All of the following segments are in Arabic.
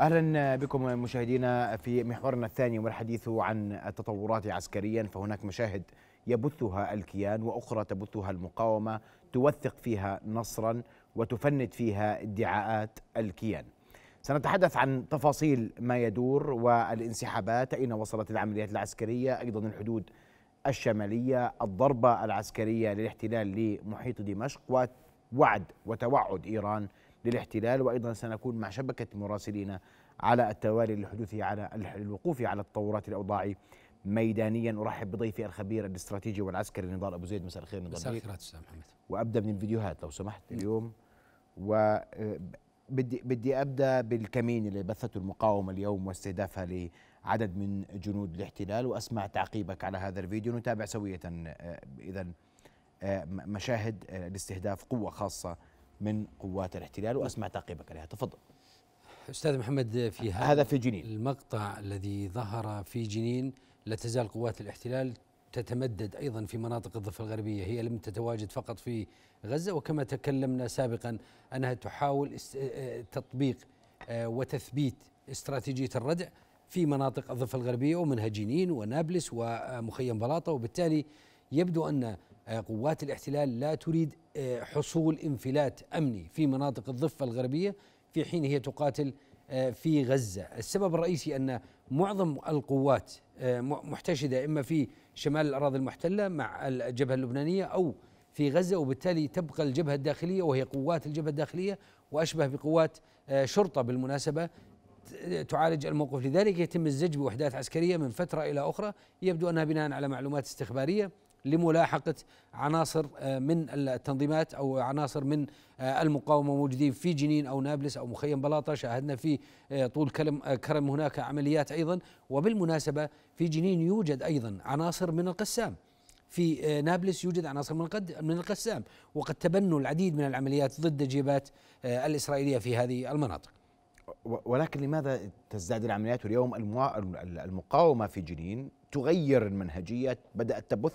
اهلا بكم مشاهدينا في محورنا الثاني والحديث عن التطورات عسكريا فهناك مشاهد يبثها الكيان واخرى تبثها المقاومه توثق فيها نصرا وتفند فيها ادعاءات الكيان. سنتحدث عن تفاصيل ما يدور والانسحابات اين وصلت العمليات العسكريه ايضا الحدود الشماليه الضربه العسكريه للاحتلال لمحيط دمشق ووعد وتوعد ايران للاحتلال وأيضا سنكون مع شبكة مراسلينا على التوالي للحدوث على الوقوف على التطورات الاوضاع ميدانيا أرحب بضيفي الخبير الاستراتيجي والعسكري نضال أبو زيد مساء الخير نضال مساء الخير أستاذ محمد وأبدأ من الفيديوهات لو سمحت نعم. اليوم و آه، بدي بدي ابدا بالكمين اللي بثته المقاومه اليوم واستهدافها لعدد من جنود الاحتلال واسمع تعقيبك على هذا الفيديو نتابع سويه آه، اذا آه، مشاهد الاستهداف قوه خاصه من قوات الاحتلال واسمع تعقيبك عليها تفضل استاذ محمد في هذا, في جنين المقطع الذي ظهر في جنين لا تزال قوات الاحتلال تتمدد ايضا في مناطق الضفه الغربيه، هي لم تتواجد فقط في غزه وكما تكلمنا سابقا انها تحاول آه، آه، تطبيق آه، وتثبيت استراتيجيه الردع في مناطق الضفه الغربيه ومنها جنين ونابلس ومخيم بلاطه وبالتالي يبدو ان آه، قوات الاحتلال لا تريد آه، حصول انفلات امني في مناطق الضفه الغربيه في حين هي تقاتل آه، في غزه، السبب الرئيسي ان معظم القوات محتشده اما في شمال الاراضي المحتله مع الجبهه اللبنانيه او في غزه وبالتالي تبقى الجبهه الداخليه وهي قوات الجبهه الداخليه واشبه بقوات شرطه بالمناسبه تعالج الموقف لذلك يتم الزج بوحدات عسكريه من فتره الى اخرى يبدو انها بناء على معلومات استخباريه لملاحقة عناصر آه، من التنظيمات أو عناصر من آه، المقاومة موجودين في جنين أو نابلس أو مخيم بلاطة شاهدنا في آه، طول كلم كرم هناك عمليات أيضا وبالمناسبة في جنين يوجد أيضا عناصر من القسام في نابلس يوجد عناصر من قد من القسام وقد تبنوا العديد من العمليات ضد جيبات الإسرائيلية في هذه المناطق ولكن لماذا تزداد العمليات اليوم المقاومة في جنين تغير المنهجية بدأت تبث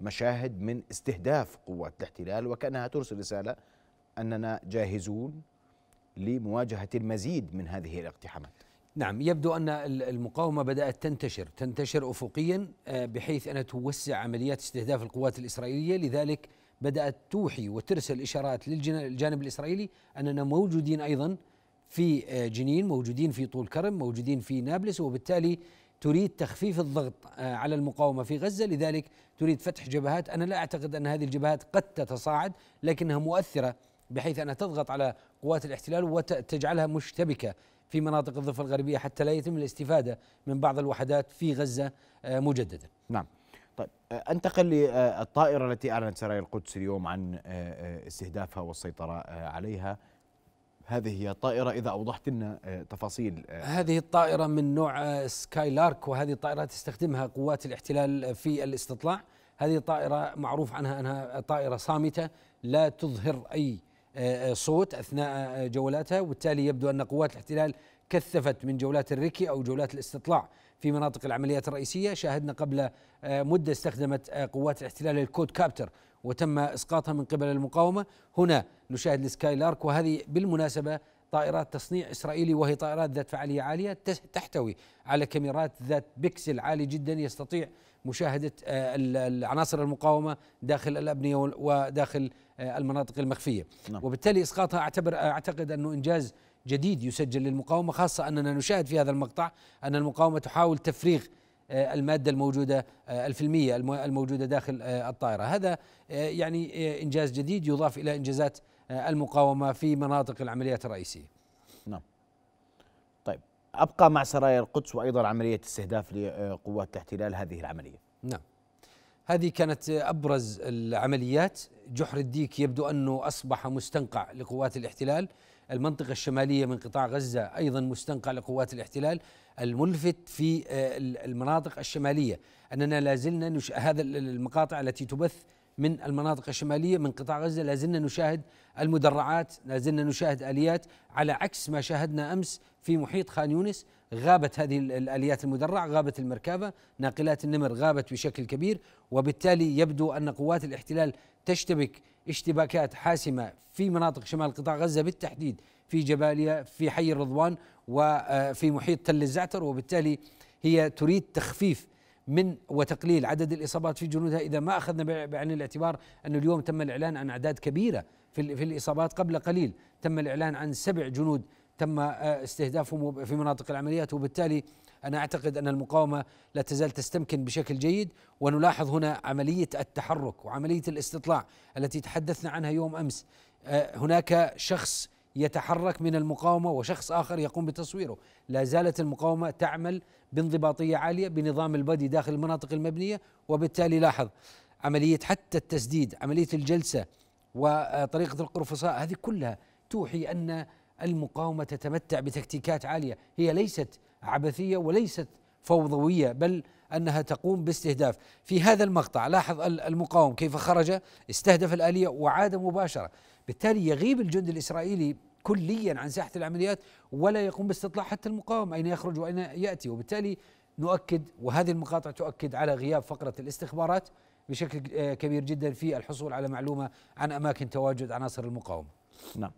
مشاهد من استهداف قوات الاحتلال وكانها ترسل رساله اننا جاهزون لمواجهه المزيد من هذه الاقتحامات. نعم يبدو ان المقاومه بدات تنتشر، تنتشر افقيا آه، بحيث انها توسع عمليات استهداف القوات الاسرائيليه، لذلك بدات توحي وترسل اشارات للجانب الاسرائيلي اننا موجودين ايضا في آه، جنين، موجودين في طول كرم، موجودين في نابلس وبالتالي تريد تخفيف الضغط آه، على المقاومه في غزه لذلك تريد فتح جبهات انا لا اعتقد ان هذه الجبهات قد تتصاعد لكنها مؤثره بحيث انها تضغط على قوات الاحتلال وتجعلها مشتبكه في مناطق الضفه الغربيه حتى لا يتم الاستفاده من بعض الوحدات في غزه آه، مجددا. نعم. طيب آه، انتقل للطائره التي اعلنت سرايا القدس اليوم عن استهدافها والسيطره عليها هذه هي الطائرة إذا أوضحت لنا آه، تفاصيل آه. هذه الطائرة من نوع آه، سكاي لارك وهذه الطائرة تستخدمها قوات الاحتلال في الاستطلاع هذه الطائرة معروف عنها أنها طائرة صامتة لا تظهر أي صوت أثناء جولاتها وبالتالي يبدو أن قوات الاحتلال كثفت من جولات الريكي أو جولات الاستطلاع في مناطق العمليات الرئيسية شاهدنا قبل مدة استخدمت قوات الاحتلال الكود كابتر وتم اسقاطها من قبل المقاومه هنا نشاهد السكاي لارك وهذه بالمناسبه طائرات تصنيع اسرائيلي وهي طائرات ذات فعاليه عاليه تحتوي على كاميرات ذات بكسل عالي جدا يستطيع مشاهده آه، العناصر المقاومه داخل الابنيه وداخل آه، المناطق المخفيه نعم. وبالتالي اسقاطها اعتبر آه، اعتقد انه انجاز جديد يسجل للمقاومه خاصه اننا نشاهد في هذا المقطع ان المقاومه تحاول تفريغ آه، الماده الموجوده آه، الفيلميه الموجوده داخل آه، الطائره هذا يعني انجاز جديد يضاف الى انجازات المقاومه في مناطق العمليات الرئيسيه نعم طيب ابقى مع سرايا القدس وايضا عمليه استهداف لقوات الاحتلال هذه العمليه نعم هذه كانت ابرز العمليات جحر الديك يبدو انه اصبح مستنقع لقوات الاحتلال المنطقة الشمالية من قطاع غزة أيضا مستنقع لقوات الاحتلال الملفت في آه، المناطق الشمالية أننا لازلنا نش... هذا المقاطع التي تبث من المناطق الشمالية من قطاع غزة لازلنا نشاهد المدرعات لازلنا نشاهد آليات على عكس ما شاهدنا أمس في محيط خان يونس غابت هذه الآليات المدرعة غابت المركبة ناقلات النمر غابت بشكل كبير وبالتالي يبدو أن قوات الاحتلال تشتبك اشتباكات حاسمة في مناطق شمال قطاع غزة بالتحديد في جباليا في حي الرضوان وفي آه، محيط تل الزعتر وبالتالي هي تريد تخفيف من وتقليل عدد الاصابات في جنودها اذا ما اخذنا بعين الاعتبار انه اليوم تم الاعلان عن اعداد كبيره في الاصابات قبل قليل تم الاعلان عن سبع جنود تم آه، استهدافهم في مناطق العمليات وبالتالي أنا أعتقد أن المقاومة لا تزال تستمكن بشكل جيد ونلاحظ هنا عملية التحرك وعملية الاستطلاع التي تحدثنا عنها يوم أمس آه، هناك شخص يتحرك من المقاومة وشخص آخر يقوم بتصويره لا زالت المقاومة تعمل بانضباطية عالية بنظام البدي داخل المناطق المبنية وبالتالي لاحظ عملية حتى التسديد عملية الجلسة وطريقة القرفصاء هذه كلها توحي أن المقاومة تتمتع بتكتيكات عالية هي ليست عبثيه وليست فوضويه بل انها تقوم باستهداف في هذا المقطع لاحظ المقاوم كيف خرج استهدف الاليه وعاد مباشره بالتالي يغيب الجند الاسرائيلي كليا عن ساحه العمليات ولا يقوم باستطلاع حتى المقاوم اين يخرج واين ياتي وبالتالي نؤكد وهذه المقاطع تؤكد على غياب فقره الاستخبارات بشكل آه، كبير جدا في الحصول على معلومه عن اماكن تواجد عناصر المقاومه. نعم.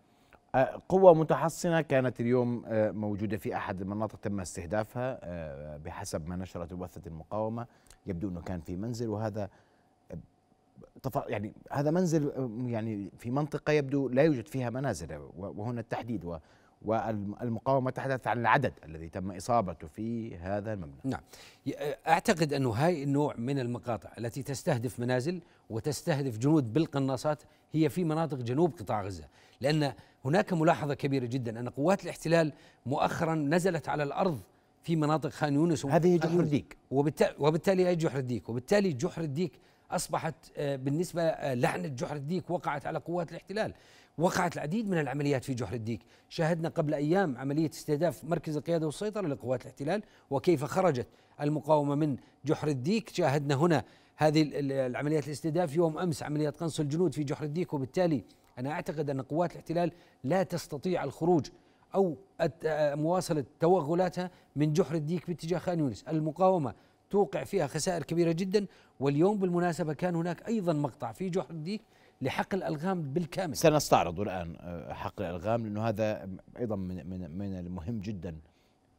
آه، قوة متحصنة كانت اليوم آه، موجودة في أحد المناطق تم استهدافها آه، بحسب ما نشرت وثة المقاومة يبدو أنه كان في منزل وهذا يعني هذا منزل يعني في منطقة يبدو لا يوجد فيها منازل وهنا التحديد والمقاومة تحدث عن العدد الذي تم إصابته في هذا المبنى نعم أعتقد أنه هاي النوع من المقاطع التي تستهدف منازل وتستهدف جنود بالقناصات هي في مناطق جنوب قطاع غزة لأن هناك ملاحظة كبيرة جدا أن قوات الاحتلال مؤخرا نزلت على الأرض في مناطق خان يونس هذه جحر الديك وبالتالي, وبالتالي جحر الديك وبالتالي جحر الديك أصبحت آه، بالنسبة لعنة آه، جحر الديك وقعت على قوات الاحتلال وقعت العديد من العمليات في جحر الديك شاهدنا قبل أيام عملية استهداف مركز القيادة والسيطرة لقوات الاحتلال وكيف خرجت المقاومة من جحر الديك شاهدنا هنا هذه العمليات الاستهداف يوم أمس عملية قنص الجنود في جحر الديك وبالتالي أنا أعتقد أن قوات الاحتلال لا تستطيع الخروج أو مواصلة توغلاتها من جحر الديك باتجاه خان يونس المقاومة توقع فيها خسائر كبيرة جدا واليوم بالمناسبة كان هناك أيضا مقطع في جحر الديك لحقل الالغام بالكامل سنستعرض الان آه، حقل الالغام لانه هذا ايضا من من من المهم جدا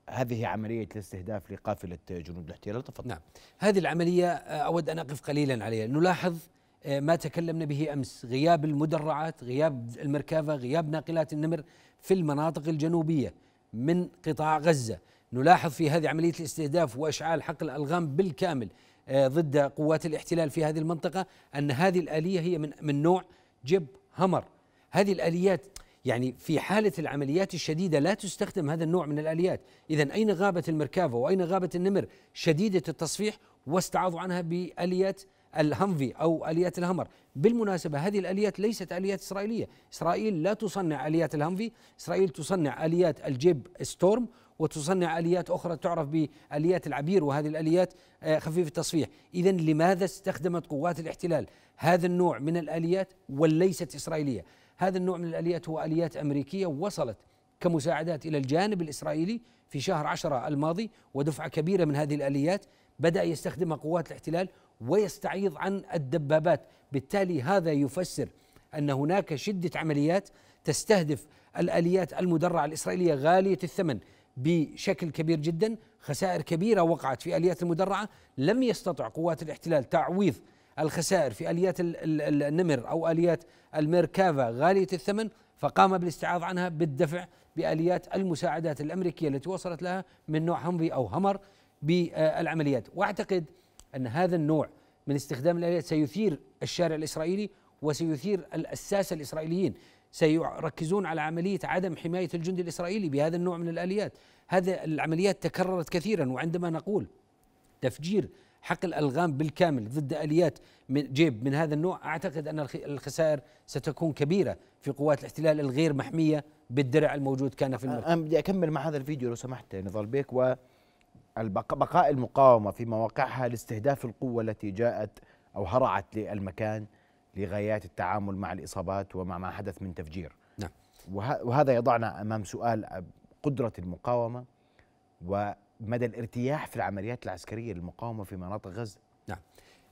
هذه عملية الاستهداف لقافلة جنود الاحتلال تفضل نعم هذه العملية آه، أود أن أقف قليلا عليها نلاحظ آه، ما تكلمنا به أمس غياب المدرعات غياب المركبة غياب ناقلات النمر في المناطق الجنوبية من قطاع غزة نلاحظ في هذه عملية الاستهداف وإشعال حقل الألغام بالكامل آه، ضد قوات الاحتلال في هذه المنطقة أن هذه الآلية هي من من نوع جيب همر هذه الآليات يعني في حالة العمليات الشديدة لا تستخدم هذا النوع من الآليات إذا أين غابت المركافة وأين غابت النمر شديدة التصفيح واستعاضوا عنها بآليات الهمفي أو آليات الهمر بالمناسبة هذه الآليات ليست آليات إسرائيلية إسرائيل لا تصنع آليات الهمفي إسرائيل تصنع آليات الجيب ستورم وتصنع اليات اخرى تعرف باليات العبير وهذه الاليات آه، خفيفه التصفيح، اذا لماذا استخدمت قوات الاحتلال هذا النوع من الاليات وليست اسرائيليه؟ هذا النوع من الاليات هو اليات امريكيه وصلت كمساعدات الى الجانب الاسرائيلي في شهر عشرة الماضي ودفعه كبيره من هذه الاليات بدا يستخدمها قوات الاحتلال ويستعيض عن الدبابات، بالتالي هذا يفسر ان هناك شده عمليات تستهدف الاليات المدرعه الاسرائيليه غاليه الثمن بشكل كبير جدا خسائر كبيرة وقعت في آليات المدرعة لم يستطع قوات الاحتلال تعويض الخسائر في آليات النمر أو آليات الميركافا غالية الثمن فقام بالاستعاض عنها بالدفع بآليات المساعدات الأمريكية التي وصلت لها من نوع همبي أو همر بالعمليات وأعتقد أن هذا النوع من استخدام الآليات سيثير الشارع الإسرائيلي وسيثير الأساس الإسرائيليين سيركزون على عملية عدم حماية الجندي الإسرائيلي بهذا النوع من الآليات هذه العمليات تكررت كثيرا وعندما نقول تفجير حقل الغام بالكامل ضد اليات من جيب من هذا النوع اعتقد ان الخسائر ستكون كبيره في قوات الاحتلال الغير محميه بالدرع الموجود كان في المركز. انا بدي اكمل مع هذا الفيديو لو سمحت نضال بيك و بقاء المقاومه في مواقعها لاستهداف القوه التي جاءت او هرعت للمكان لغايات التعامل مع الإصابات ومع ما حدث من تفجير نعم. وهذا يضعنا أمام سؤال قدرة المقاومة ومدى الارتياح في العمليات العسكرية للمقاومة في مناطق غزة نعم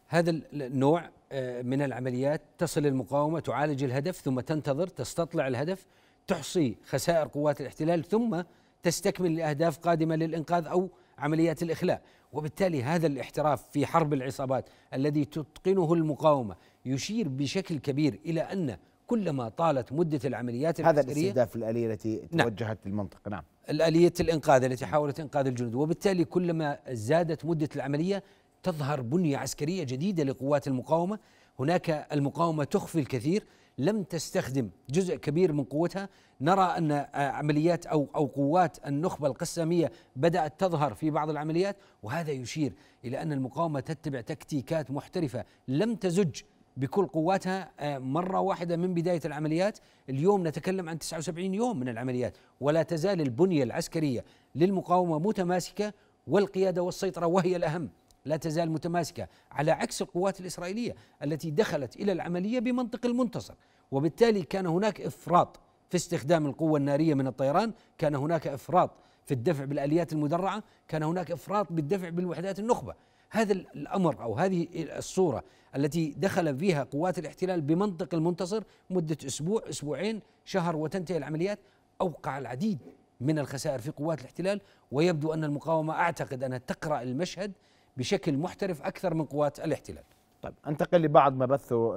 هذا النوع آه، من العمليات تصل المقاومة تعالج الهدف ثم تنتظر تستطلع الهدف تحصي خسائر قوات الاحتلال ثم تستكمل لأهداف قادمة للإنقاذ أو عمليات الإخلاء وبالتالي هذا الاحتراف في حرب العصابات الذي تتقنه المقاومة يشير بشكل كبير إلى أن كلما طالت مدة العمليات هذا الاستهداف الآلية التي نعم توجهت للمنطقة نعم الآلية الإنقاذ التي حاولت إنقاذ الجنود وبالتالي كلما زادت مدة العملية تظهر بنية عسكرية جديدة لقوات المقاومة هناك المقاومة تخفي الكثير لم تستخدم جزء كبير من قوتها نرى أن عمليات أو, أو قوات النخبة القسامية بدأت تظهر في بعض العمليات وهذا يشير إلى أن المقاومة تتبع تكتيكات محترفة لم تزج بكل قواتها آه، مرة واحدة من بداية العمليات اليوم نتكلم عن 79 يوم من العمليات ولا تزال البنية العسكرية للمقاومة متماسكة والقيادة والسيطرة وهي الأهم لا تزال متماسكة على عكس القوات الإسرائيلية التي دخلت إلى العملية بمنطق المنتصر وبالتالي كان هناك إفراط في استخدام القوة النارية من الطيران كان هناك إفراط في الدفع بالآليات المدرعة كان هناك إفراط بالدفع بالوحدات النخبة هذا الأمر أو هذه الصورة التي دخل فيها قوات الاحتلال بمنطق المنتصر مدة أسبوع أسبوعين شهر وتنتهي العمليات أوقع العديد من الخسائر في قوات الاحتلال ويبدو أن المقاومة أعتقد أنها تقرأ المشهد بشكل محترف أكثر من قوات الاحتلال طيب أنتقل لبعض ما, بثه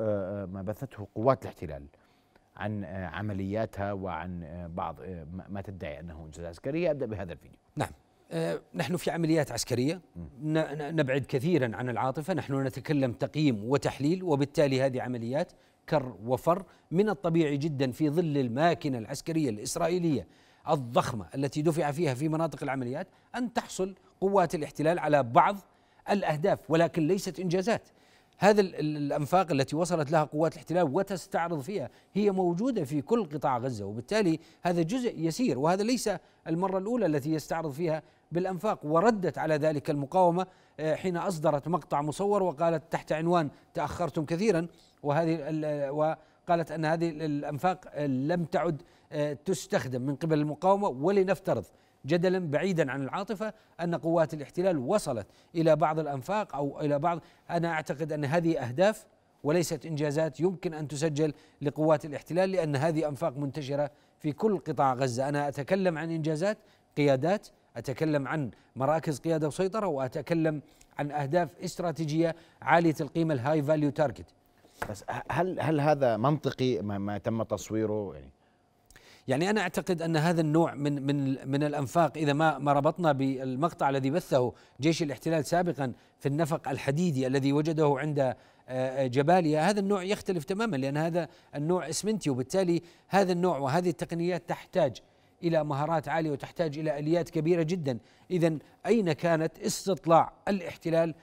ما بثته قوات الاحتلال عن عملياتها وعن بعض ما تدعي أنه إنجازات عسكرية أبدأ بهذا الفيديو نعم آه، نحن في عمليات عسكريه نبعد كثيرا عن العاطفه نحن نتكلم تقييم وتحليل وبالتالي هذه عمليات كر وفر من الطبيعي جدا في ظل الماكنه العسكريه الاسرائيليه الضخمه التي دفع فيها في مناطق العمليات ان تحصل قوات الاحتلال على بعض الاهداف ولكن ليست انجازات هذه الانفاق التي وصلت لها قوات الاحتلال وتستعرض فيها هي موجوده في كل قطاع غزه وبالتالي هذا جزء يسير وهذا ليس المره الاولى التي يستعرض فيها بالانفاق وردت على ذلك المقاومه آه، حين اصدرت مقطع مصور وقالت تحت عنوان تاخرتم كثيرا وهذه آه، وقالت ان هذه الانفاق آه، لم تعد تستخدم من قبل المقاومه ولنفترض جدلا بعيدا عن العاطفه ان قوات الاحتلال وصلت الى بعض الانفاق او الى بعض انا اعتقد ان هذه اهداف وليست انجازات يمكن ان تسجل لقوات الاحتلال لان هذه انفاق منتشره في كل قطاع غزه، انا اتكلم عن انجازات قيادات، اتكلم عن مراكز قياده وسيطره واتكلم عن اهداف استراتيجيه عاليه القيمه الهاي فاليو تارجت. بس هل هل هذا منطقي ما, ما تم تصويره يعني يعني انا اعتقد ان هذا النوع من من من الانفاق اذا ما ما ربطنا بالمقطع الذي بثه جيش الاحتلال سابقا في النفق الحديدي الذي وجده عند آه، جباليا هذا النوع يختلف تماما لان هذا النوع اسمنتي وبالتالي هذا النوع وهذه التقنيات تحتاج الى مهارات عاليه وتحتاج الى اليات كبيره جدا اذا اين كانت استطلاع الاحتلال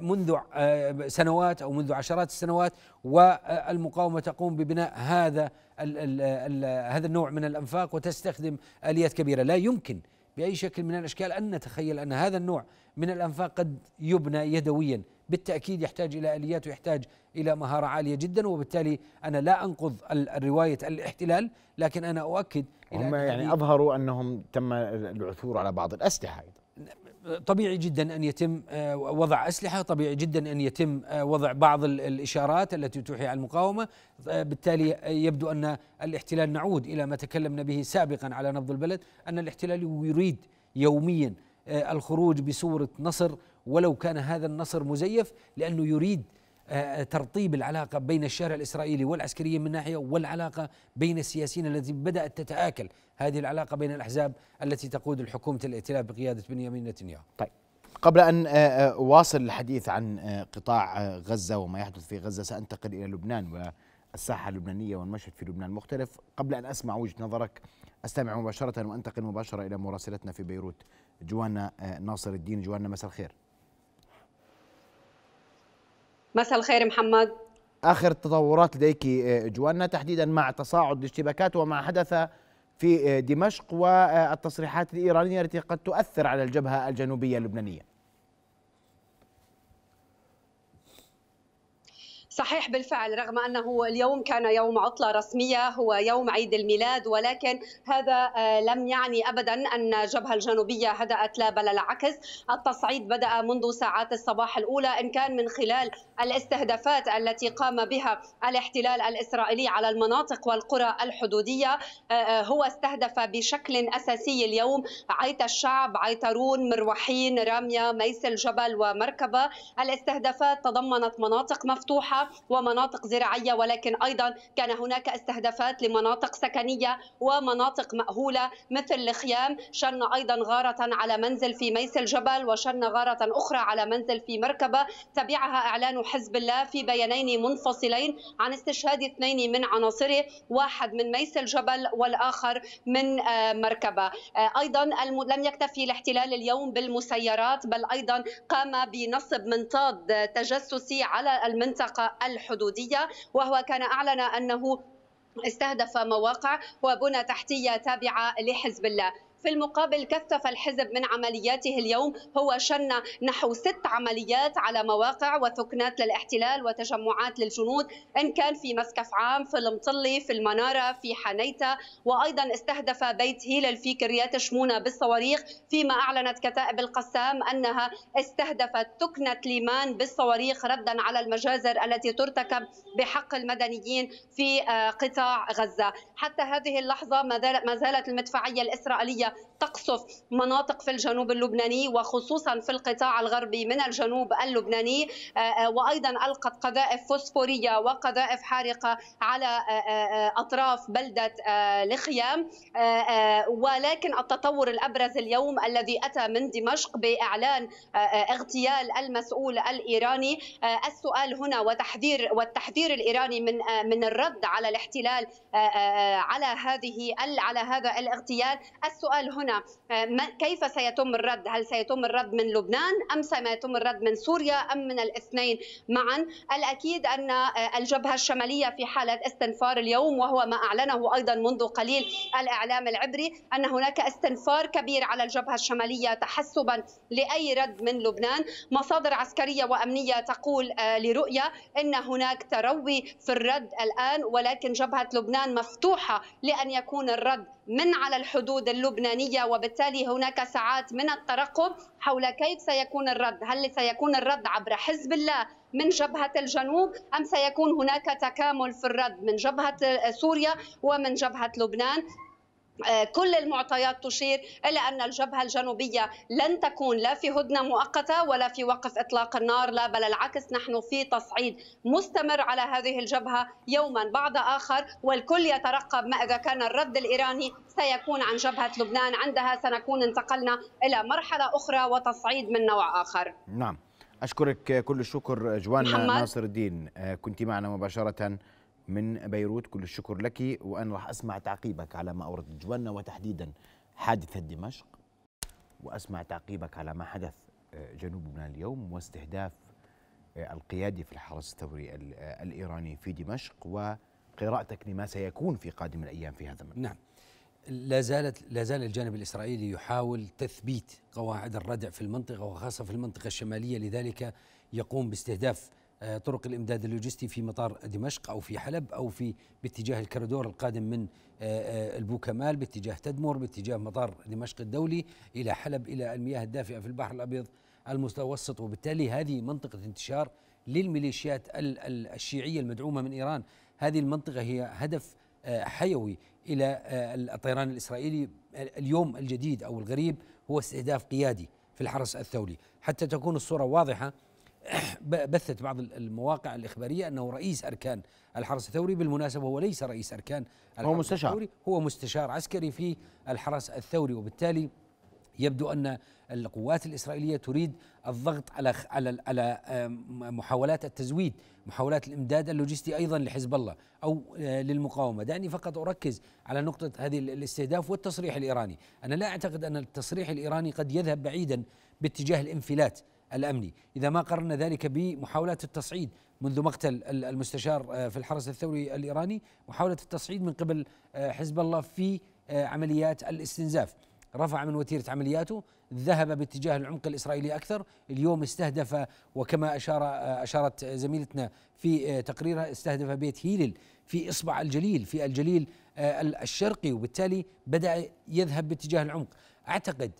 منذ آه، سنوات او منذ عشرات السنوات والمقاومه تقوم ببناء هذا الـ الـ الـ هذا النوع من الانفاق وتستخدم اليات كبيره لا يمكن باي شكل من الاشكال ان نتخيل ان هذا النوع من الانفاق قد يبنى يدويا بالتاكيد يحتاج الى اليات ويحتاج الى مهاره عاليه جدا وبالتالي انا لا انقض الروايه الاحتلال لكن انا اؤكد هم يعني اظهروا انهم تم العثور على بعض الاسلحه ايضا نعم. طبيعي جدا ان يتم آه، وضع اسلحه، طبيعي جدا ان يتم آه، وضع بعض الاشارات التي توحي على المقاومه، آه، بالتالي يبدو ان الاحتلال نعود الى ما تكلمنا به سابقا على نبض البلد، ان الاحتلال يريد يوميا الخروج بصوره نصر ولو كان هذا النصر مزيف لانه يريد آه، ترطيب العلاقة بين الشارع الإسرائيلي والعسكرية من ناحية والعلاقة بين السياسيين الذي بدأت تتآكل هذه العلاقة بين الأحزاب التي تقود الحكومة الائتلاف بقيادة بنيامين نتنياهو طيب قبل أن آه، آه، أواصل الحديث عن قطاع غزة وما يحدث في غزة سأنتقل إلى لبنان والساحة اللبنانية والمشهد في لبنان مختلف قبل أن أسمع وجهة نظرك أستمع مباشرة وأنتقل مباشرة إلى مراسلتنا في بيروت جوانا ناصر الدين جوانا مساء الخير مساء الخير محمد اخر التطورات لديك آه، جوانا تحديدا مع تصاعد الاشتباكات وما حدث في آه، دمشق والتصريحات الايرانيه التي قد تؤثر على الجبهه الجنوبيه اللبنانيه صحيح بالفعل رغم انه اليوم كان يوم عطله رسميه هو يوم عيد الميلاد ولكن هذا آه، لم يعني ابدا ان الجبهه الجنوبيه هدات لا بل العكس التصعيد بدا منذ ساعات الصباح الاولى ان كان من خلال الاستهدافات التي قام بها الاحتلال الاسرائيلي على المناطق والقرى الحدوديه آه، آه، هو استهدف بشكل اساسي اليوم عيت الشعب عيترون مروحين راميه ميس الجبل ومركبه الاستهدافات تضمنت مناطق مفتوحه ومناطق زراعيه ولكن ايضا كان هناك استهدافات لمناطق سكنيه ومناطق ماهوله مثل الخيام شن ايضا غاره على منزل في ميس الجبل وشن غاره اخرى على منزل في مركبه تبعها اعلان حزب الله في بيانين منفصلين عن استشهاد اثنين من عناصره واحد من ميس الجبل والاخر من آه، مركبه آه، ايضا لم يكتفي الاحتلال اليوم بالمسيرات بل ايضا قام بنصب منطاد تجسسي على المنطقه الحدودية وهو كان أعلن أنه استهدف مواقع وبنى تحتيه تابعه لحزب الله في المقابل كثف الحزب من عملياته اليوم هو شن نحو ست عمليات على مواقع وثكنات للاحتلال وتجمعات للجنود إن كان في مسكف عام في المطلي في المنارة في حنيتة وأيضا استهدف بيت هيلل في كريات شمونة بالصواريخ فيما أعلنت كتائب القسام أنها استهدفت ثكنه ليمان بالصواريخ ردا على المجازر التي ترتكب بحق المدنيين في آه، قطاع غزة حتى هذه اللحظة ما زالت المدفعية الإسرائيلية تقصف مناطق في الجنوب اللبناني وخصوصا في القطاع الغربي من الجنوب اللبناني آه، آه، وايضا القت قذائف فوسفوريه وقذائف حارقه على آه، اطراف بلده لخيام ولكن التطور الابرز اليوم الذي اتى من دمشق باعلان اغتيال المسؤول الايراني السؤال هنا وتحذير والتحذير الايراني من من الرد على الاحتلال على هذه على هذا الاغتيال السؤال السؤال هنا آه، كيف سيتم الرد؟ هل سيتم الرد من لبنان أم سيتم الرد من سوريا أم من الاثنين معا؟ الأكيد أن آه، الجبهة الشمالية في حالة استنفار اليوم وهو ما أعلنه أيضا منذ قليل الإعلام العبري أن هناك استنفار كبير على الجبهة الشمالية تحسبا لأي رد من لبنان مصادر عسكرية وأمنية تقول آه، لرؤية أن هناك تروي في الرد الآن ولكن جبهة لبنان مفتوحة لأن يكون الرد من على الحدود اللبنانية وبالتالي هناك ساعات من الترقب حول كيف سيكون الرد هل سيكون الرد عبر حزب الله من جبهة الجنوب أم سيكون هناك تكامل في الرد من جبهة سوريا ومن جبهة لبنان آه، كل المعطيات تشير إلى أن الجبهة الجنوبية لن تكون لا في هدنة مؤقتة ولا في وقف إطلاق النار لا بل العكس نحن في تصعيد مستمر على هذه الجبهة يوما بعد آخر والكل يترقب ما إذا كان الرد الإيراني سيكون عن جبهة لبنان عندها سنكون انتقلنا إلى مرحلة أخرى وتصعيد من نوع آخر نعم أشكرك كل الشكر جوان ناصر الدين آه، كنت معنا مباشرة من بيروت كل الشكر لك وأنا راح أسمع تعقيبك على ما أوردت جوانا وتحديدا حادثة دمشق وأسمع تعقيبك على ما حدث آه، جنوب لبنان اليوم واستهداف آه، القيادي في الحرس الثوري آه، الإيراني في دمشق وقراءتك لما سيكون في قادم الأيام في هذا المكان نعم لا زالت لا زال الجانب الاسرائيلي يحاول تثبيت قواعد الردع في المنطقه وخاصه في المنطقه الشماليه لذلك يقوم باستهداف آه، طرق الامداد اللوجستي في مطار دمشق او في حلب او في باتجاه الكريدور القادم من آه، آه، البوكمال باتجاه تدمر باتجاه مطار دمشق الدولي الى حلب الى المياه الدافئه في البحر الابيض المتوسط وبالتالي هذه منطقه انتشار للميليشيات الشيعيه المدعومه من ايران هذه المنطقه هي هدف حيوي الى الطيران الاسرائيلي اليوم الجديد او الغريب هو استهداف قيادي في الحرس الثوري حتى تكون الصوره واضحه بثت بعض المواقع الإخبارية أنه رئيس أركان الحرس الثوري بالمناسبة هو ليس رئيس أركان الحرس هو مستشار الثوري هو مستشار عسكري في الحرس الثوري وبالتالي يبدو ان القوات الاسرائيليه تريد الضغط على على على محاولات التزويد، محاولات الامداد اللوجستي ايضا لحزب الله او آه، للمقاومه، دعني فقط اركز على نقطه هذه الاستهداف والتصريح الايراني، انا لا اعتقد ان التصريح الايراني قد يذهب بعيدا باتجاه الانفلات الأمني إذا ما قررنا ذلك بمحاولات التصعيد منذ مقتل المستشار آه، في الحرس الثوري الإيراني محاولة التصعيد من قبل آه، حزب الله في آه، عمليات الاستنزاف رفع من وتيرة عملياته ذهب باتجاه العمق الإسرائيلي أكثر اليوم استهدف وكما أشار أشارت زميلتنا في تقريرها استهدف بيت هيلل في إصبع الجليل في الجليل الشرقي وبالتالي بدأ يذهب باتجاه العمق أعتقد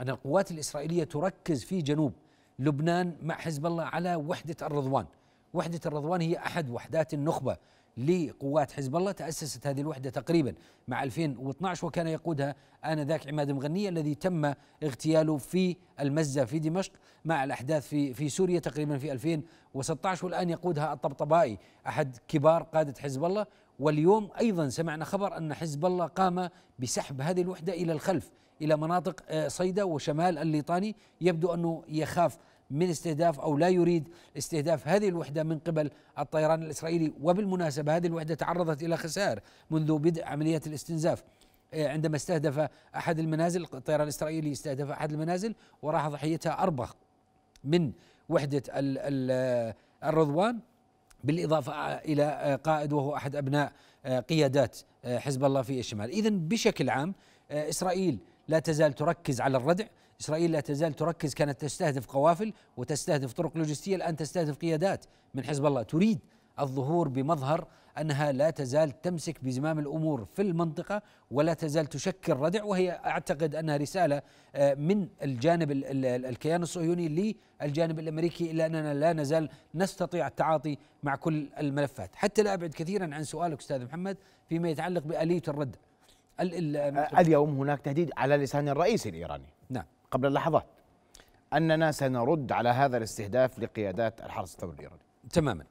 أن القوات الإسرائيلية تركز في جنوب لبنان مع حزب الله على وحدة الرضوان وحدة الرضوان هي أحد وحدات النخبة لقوات حزب الله تأسست هذه الوحدة تقريبا مع 2012 وكان يقودها آنذاك عماد مغنية الذي تم اغتياله في المزة في دمشق مع الأحداث في, في سوريا تقريبا في 2016 والآن يقودها الطبطبائي أحد كبار قادة حزب الله واليوم ايضا سمعنا خبر ان حزب الله قام بسحب هذه الوحده الى الخلف الى مناطق آه، صيدا وشمال الليطاني يبدو انه يخاف من استهداف او لا يريد استهداف هذه الوحده من قبل الطيران الاسرائيلي وبالمناسبه هذه الوحده تعرضت الى خسائر منذ بدء عمليات الاستنزاف آه، عندما استهدف احد المنازل الطيران الاسرائيلي استهدف احد المنازل وراح ضحيتها اربخ من وحده آه، الرضوان بالإضافة إلى آه، قائد وهو أحد أبناء آه، قيادات آه، حزب الله في الشمال إذا بشكل عام إسرائيل لا تزال تركز على الردع إسرائيل لا تزال تركز كانت تستهدف قوافل وتستهدف طرق لوجستية الآن تستهدف قيادات من حزب الله تريد الظهور بمظهر أنها لا تزال تمسك بزمام الأمور في المنطقة ولا تزال تشكل ردع وهي أعتقد أنها رسالة آه، من الجانب الكيان الصهيوني للجانب الأمريكي إلا أننا لا نزال نستطيع التعاطي مع كل الملفات حتى لا أبعد كثيرا عن سؤالك أستاذ محمد فيما يتعلق بآلية الرد آه، اليوم هناك تهديد على لسان الرئيس الإيراني نعم قبل اللحظات أننا سنرد على هذا الاستهداف لقيادات الحرس الثوري الإيراني تماما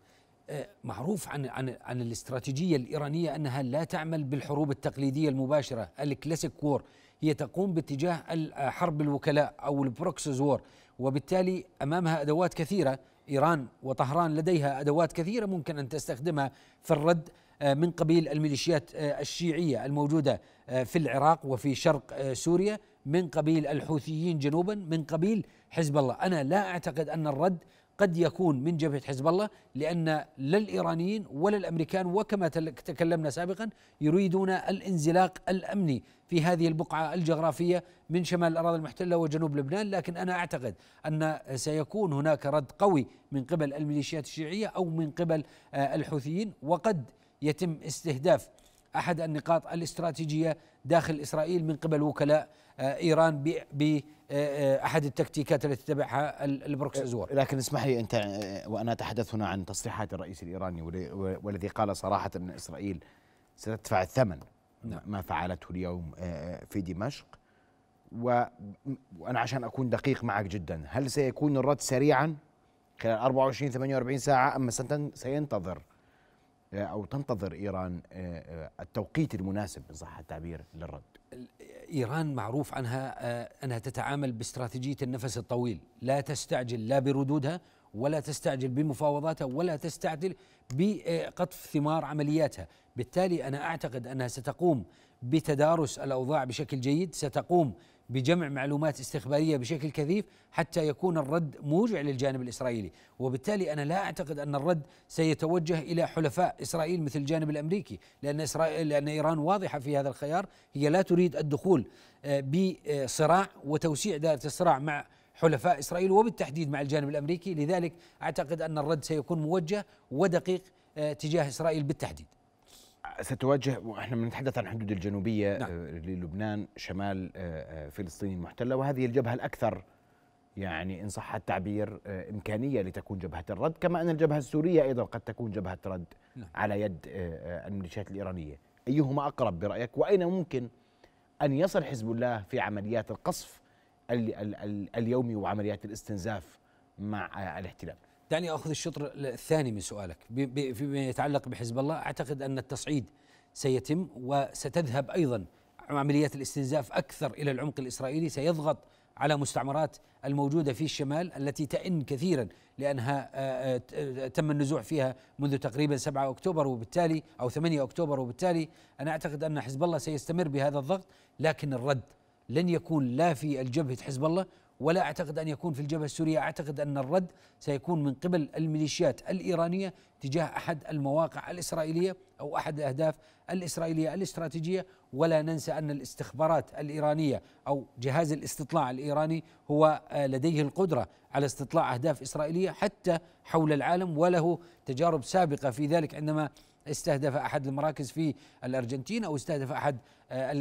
معروف عن عن عن الاستراتيجيه الايرانيه انها لا تعمل بالحروب التقليديه المباشره الكلاسيك وور هي تقوم باتجاه حرب الوكلاء او البروكسيز وور وبالتالي امامها ادوات كثيره ايران وطهران لديها ادوات كثيره ممكن ان تستخدمها في الرد آه، من قبيل الميليشيات آه، الشيعيه الموجوده آه، في العراق وفي شرق سوريا من قبيل الحوثيين جنوبا من قبيل حزب الله انا لا اعتقد ان الرد قد يكون من جبهة حزب الله لأن لا الإيرانيين ولا الأمريكان وكما تكلمنا سابقا يريدون الانزلاق الأمني في هذه البقعة الجغرافية من شمال الأراضي المحتلة وجنوب لبنان لكن أنا أعتقد أن سيكون هناك رد قوي من قبل الميليشيات الشيعية أو من قبل آه، الحوثيين وقد يتم استهداف أحد النقاط الاستراتيجية داخل إسرائيل من قبل وكلاء آه، إيران ب آه، آه، احد التكتيكات التي تتبعها البروكس آه، ازور لكن اسمح لي انت وانا اتحدث هنا عن تصريحات الرئيس الايراني والذي قال صراحه ان اسرائيل ستدفع الثمن نعم. ما فعلته اليوم في دمشق وانا عشان اكون دقيق معك جدا هل سيكون الرد سريعا خلال 24 48 ساعه ام سينتظر او تنتظر ايران التوقيت المناسب ان صح التعبير للرد إيران معروف عنها آه، أنها تتعامل باستراتيجية النفس الطويل لا تستعجل لا بردودها ولا تستعجل بمفاوضاتها ولا تستعجل بقطف ثمار عملياتها بالتالي أنا أعتقد أنها ستقوم بتدارس الأوضاع بشكل جيد ستقوم بجمع معلومات استخباريه بشكل كثيف حتى يكون الرد موجع للجانب الاسرائيلي، وبالتالي انا لا اعتقد ان الرد سيتوجه الى حلفاء اسرائيل مثل الجانب الامريكي، لان اسرائيل لان ايران واضحه في هذا الخيار، هي لا تريد الدخول آه، بصراع وتوسيع دائره الصراع مع حلفاء اسرائيل وبالتحديد مع الجانب الامريكي، لذلك اعتقد ان الرد سيكون موجه ودقيق آه، تجاه اسرائيل بالتحديد. ستواجه احنا بنتحدث عن الحدود الجنوبية نعم. آه، للبنان شمال آه، آه، فلسطين المحتلة وهذه الجبهة الأكثر يعني إن صح التعبير إمكانية لتكون جبهة الرد كما أن الجبهة السورية أيضا قد تكون جبهة رد نعم. على يد الميليشيات الإيرانية أيهما أقرب برأيك وأين ممكن أن يصل حزب الله في عمليات القصف اليومي وعمليات الاستنزاف مع الاحتلال دعني اخذ الشطر الثاني من سؤالك فيما يتعلق بحزب الله اعتقد ان التصعيد سيتم وستذهب ايضا عمليات الاستنزاف اكثر الى العمق الاسرائيلي سيضغط على مستعمرات الموجوده في الشمال التي تئن كثيرا لانها آه، آه، تم النزوع فيها منذ تقريبا 7 اكتوبر وبالتالي او 8 اكتوبر وبالتالي انا اعتقد ان حزب الله سيستمر بهذا الضغط لكن الرد لن يكون لا في الجبهه حزب الله ولا اعتقد ان يكون في الجبهه السوريه اعتقد ان الرد سيكون من قبل الميليشيات الايرانيه تجاه احد المواقع الاسرائيليه او احد الاهداف الاسرائيليه الاستراتيجيه ولا ننسى ان الاستخبارات الايرانيه او جهاز الاستطلاع الايراني هو آه، لديه القدره على استطلاع اهداف اسرائيليه حتى حول العالم وله تجارب سابقه في ذلك عندما استهدف احد المراكز في الارجنتين او استهدف احد آه،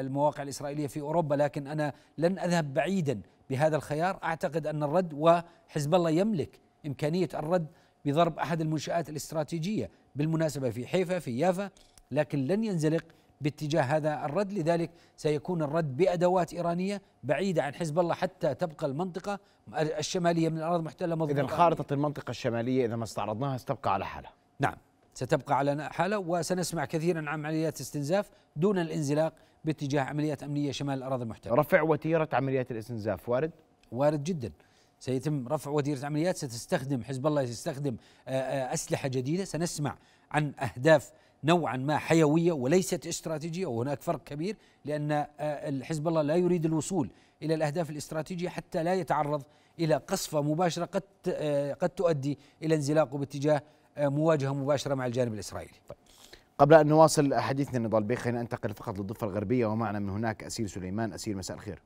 المواقع الاسرائيليه في اوروبا لكن انا لن اذهب بعيدا بهذا الخيار اعتقد ان الرد وحزب الله يملك امكانيه الرد بضرب احد المنشات الاستراتيجيه بالمناسبه في حيفا في يافا لكن لن ينزلق باتجاه هذا الرد لذلك سيكون الرد بادوات ايرانيه بعيده عن حزب الله حتى تبقى المنطقه الشماليه من الاراضي المحتله مضبوطه اذا خارطه المنطقه الشماليه اذا ما استعرضناها ستبقى على حالها نعم ستبقى على حالها وسنسمع كثيرا عن عمليات استنزاف دون الانزلاق باتجاه عمليات امنيه شمال الاراضي المحتله. رفع وتيره عمليات الاستنزاف وارد؟ وارد جدا. سيتم رفع وتيره عمليات ستستخدم حزب الله سيستخدم آه، آه، اسلحه جديده سنسمع عن اهداف نوعا ما حيويه وليست استراتيجيه وهناك فرق كبير لان آه، حزب الله لا يريد الوصول الى الاهداف الاستراتيجيه حتى لا يتعرض الى قصفه مباشره قد قد تؤدي الى انزلاقه باتجاه مواجهه مباشره مع الجانب الاسرائيلي. طيب. قبل أن نواصل حديثنا نضال بيخ خلينا أنتقل فقط للضفة الغربية ومعنا من هناك أسير سليمان أسير مساء الخير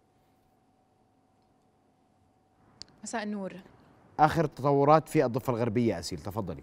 مساء النور آخر التطورات في الضفة الغربية أسيل تفضلي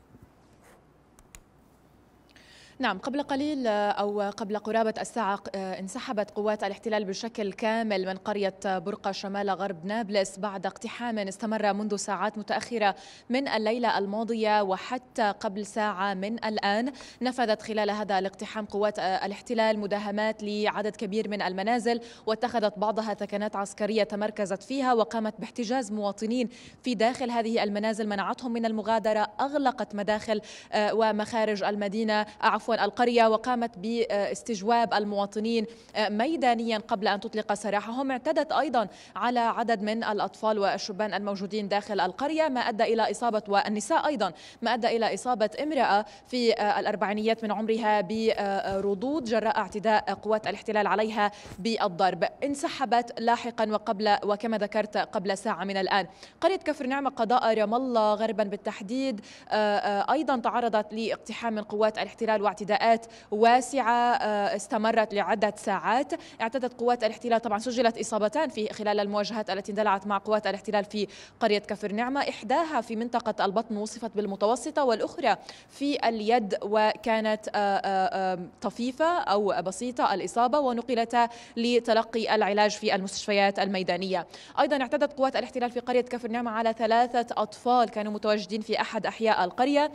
نعم قبل قليل آه، أو قبل قرابة الساعة آه، انسحبت قوات الاحتلال بشكل كامل من قرية برقة شمال غرب نابلس بعد اقتحام استمر منذ ساعات متأخرة من الليلة الماضية وحتى قبل ساعة من الآن نفذت خلال هذا الاقتحام قوات آه، الاحتلال مداهمات لعدد كبير من المنازل واتخذت بعضها ثكنات عسكرية تمركزت فيها وقامت باحتجاز مواطنين في داخل هذه المنازل منعتهم من المغادرة أغلقت مداخل ومخارج المدينة عفوا القرية وقامت باستجواب المواطنين آه، ميدانيا قبل أن تطلق سراحهم اعتدت أيضا على عدد من الأطفال والشبان الموجودين داخل القرية ما أدى إلى إصابة والنساء أيضا ما أدى إلى إصابة امرأة في آه، الأربعينيات من عمرها بردود جراء اعتداء قوات الاحتلال عليها بالضرب انسحبت لاحقا وقبل وكما ذكرت قبل ساعة من الآن قرية كفر نعمة قضاء رام الله غربا بالتحديد آه، أيضا تعرضت لاقتحام من قوات الاحتلال اعتداءات واسعة آه، استمرت لعدة ساعات اعتدت قوات الاحتلال طبعا سجلت إصابتان في خلال المواجهات التي اندلعت مع قوات الاحتلال في قرية كفر نعمة إحداها في منطقة البطن وصفت بالمتوسطة والأخرى في اليد وكانت آه، آه، طفيفة أو بسيطة الإصابة ونقلتا لتلقي العلاج في المستشفيات الميدانية أيضا اعتدت قوات الاحتلال في قرية كفر نعمة على ثلاثة أطفال كانوا متواجدين في أحد أحياء القرية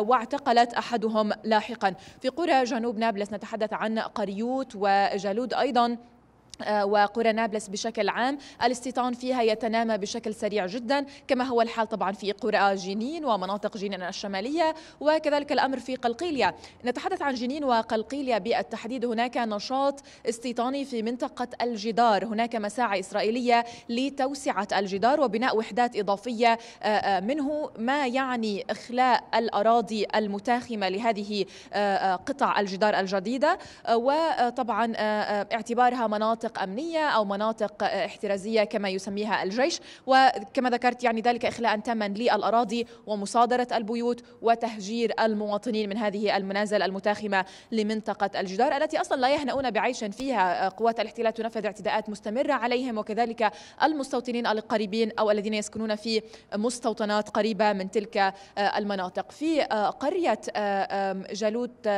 واعتقلت أحدهم لاحقا في قرى جنوب نابلس نتحدث عن قريوت وجالود أيضا آه، وقرى نابلس بشكل عام الاستيطان فيها يتنامى بشكل سريع جدا كما هو الحال طبعا في قرى جنين ومناطق جنين الشمالية وكذلك الأمر في قلقيلية نتحدث عن جنين وقلقيلية بالتحديد هناك نشاط استيطاني في منطقة الجدار هناك مساعي إسرائيلية لتوسعة الجدار وبناء وحدات إضافية آه، آه، منه ما يعني إخلاء الأراضي المتاخمة لهذه قطع الجدار الجديدة وطبعا اعتبارها مناطق مناطق أمنية أو مناطق احترازية كما يسميها الجيش وكما ذكرت يعني ذلك إخلاء تاما للأراضي ومصادرة البيوت وتهجير المواطنين من هذه المنازل المتاخمة لمنطقة الجدار التي أصلا لا يهنؤون بعيش فيها قوات الاحتلال تنفذ اعتداءات مستمرة عليهم وكذلك المستوطنين القريبين أو الذين يسكنون في مستوطنات قريبة من تلك المناطق في قرية جالوت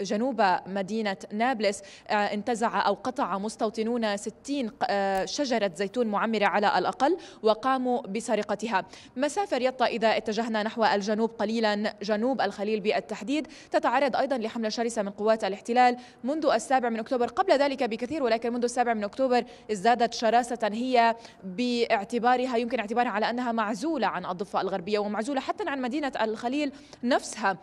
جنوب مدينة نابلس آه، انتزع أو قطع مستوطنون 60 آه، شجرة زيتون معمرة على الأقل وقاموا بسرقتها مسافة ريطة إذا اتجهنا نحو الجنوب قليلا جنوب الخليل بالتحديد تتعرض أيضا لحملة شرسة من قوات الاحتلال منذ السابع من أكتوبر قبل ذلك بكثير ولكن منذ السابع من أكتوبر ازدادت شراسة هي باعتبارها يمكن اعتبارها على أنها معزولة عن الضفة الغربية ومعزولة حتى عن مدينة الخليل نفسها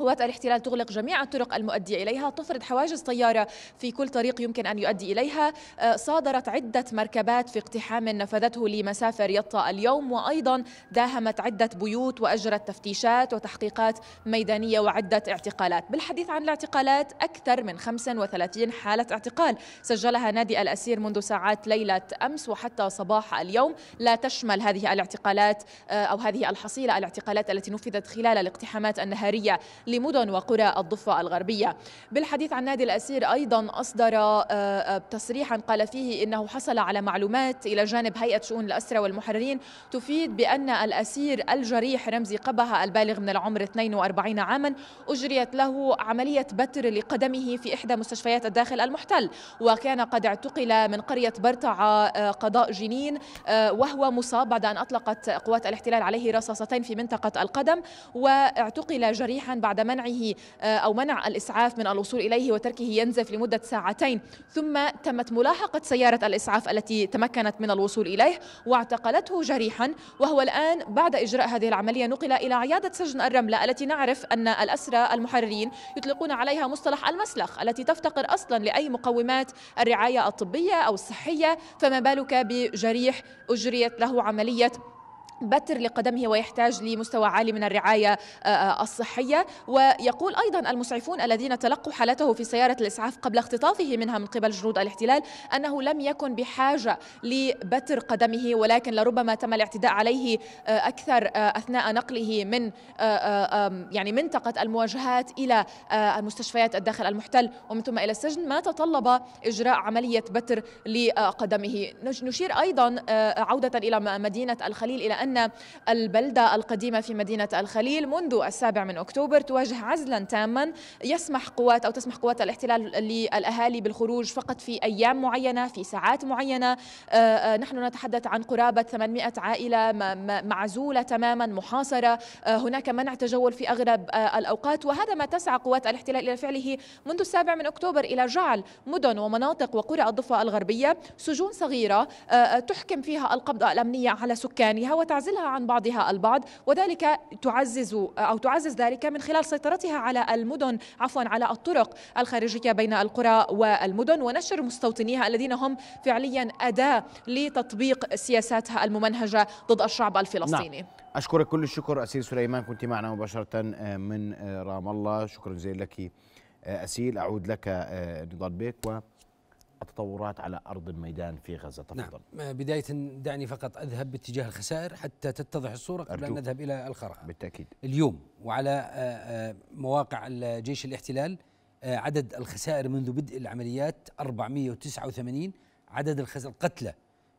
قوات الاحتلال تغلق جميع الطرق المؤدية إليها تفرض حواجز طيارة في كل طريق يمكن أن يؤدي إليها آه، صادرت عدة مركبات في اقتحام نفذته لمسافة ريطة اليوم وأيضا داهمت عدة بيوت وأجرت تفتيشات وتحقيقات ميدانية وعدة اعتقالات بالحديث عن الاعتقالات أكثر من 35 حالة اعتقال سجلها نادي الأسير منذ ساعات ليلة أمس وحتى صباح اليوم لا تشمل هذه الاعتقالات آه، أو هذه الحصيلة الاعتقالات التي نفذت خلال الاقتحامات النهارية لمدن وقرى الضفة الغربية بالحديث عن نادي الأسير أيضا أصدر آه، آه، تصريحا قال فيه إنه حصل على معلومات إلى جانب هيئة شؤون الأسرى والمحررين تفيد بأن الأسير الجريح رمزي قبها البالغ من العمر 42 عاما أجريت له عملية بتر لقدمه في إحدى مستشفيات الداخل المحتل وكان قد اعتقل من قرية برتعة آه، قضاء جنين وهو مصاب بعد أن أطلقت قوات الاحتلال عليه رصاصتين في منطقة القدم واعتقل جريحا بعد منعه آه، أو منع الإسعاف من الوصول إليه وتركه ينزف لمدة ساعتين ثم تمت ملاحقة سيارة الإسعاف التي تمكنت من الوصول إليه واعتقلته جريحا وهو الآن بعد إجراء هذه العملية نقل إلى عيادة سجن الرملة التي نعرف أن الأسرى المحررين يطلقون عليها مصطلح المسلخ التي تفتقر أصلا لأي مقومات الرعاية الطبية أو الصحية فما بالك بجريح أجريت له عملية بتر لقدمه ويحتاج لمستوى عالي من الرعاية آه، آه، الصحية ويقول أيضا المسعفون الذين تلقوا حالته في سيارة الإسعاف قبل اختطافه منها من قبل جنود الاحتلال أنه لم يكن بحاجة لبتر قدمه ولكن لربما تم الاعتداء عليه آه، أكثر أثناء نقله من يعني منطقة المواجهات إلى المستشفيات الداخل المحتل ومن ثم إلى السجن ما تطلب إجراء عملية بتر لقدمه نشير أيضا عودة إلى مدينة الخليل إلى أن أن البلدة القديمة في مدينة الخليل منذ السابع من أكتوبر تواجه عزلا تاما يسمح قوات أو تسمح قوات الاحتلال للأهالي بالخروج فقط في أيام معينة في ساعات معينة آه، آه، نحن نتحدث عن قرابة 800 عائلة معزولة تماما محاصرة آه، هناك منع تجول في أغلب الأوقات وهذا ما تسعى قوات الاحتلال إلى فعله منذ السابع من أكتوبر إلى جعل مدن ومناطق وقرى الضفة الغربية سجون صغيرة تحكم فيها القبضة الأمنية على سكانها وتعزل تعزلها عن بعضها البعض وذلك تعزز أو تعزز ذلك من خلال سيطرتها على المدن عفوا على الطرق الخارجية بين القرى والمدن ونشر مستوطنيها الذين هم فعليا أداة لتطبيق سياساتها الممنهجة ضد الشعب الفلسطيني نعم. أشكرك كل الشكر أسيل سليمان كنت معنا مباشرة آه، من آه، رام الله شكرا جزيلا لك آه، أسيل أعود لك نضال بيك و التطورات على أرض الميدان في غزة تفضل نعم. آه، بداية دعني فقط أذهب باتجاه الخسائر حتى تتضح الصورة قبل أن نذهب إلى الخرقة بالتأكيد اليوم وعلى آه، آه، مواقع جيش الاحتلال عدد الخسائر منذ بدء العمليات 489 عدد القتلى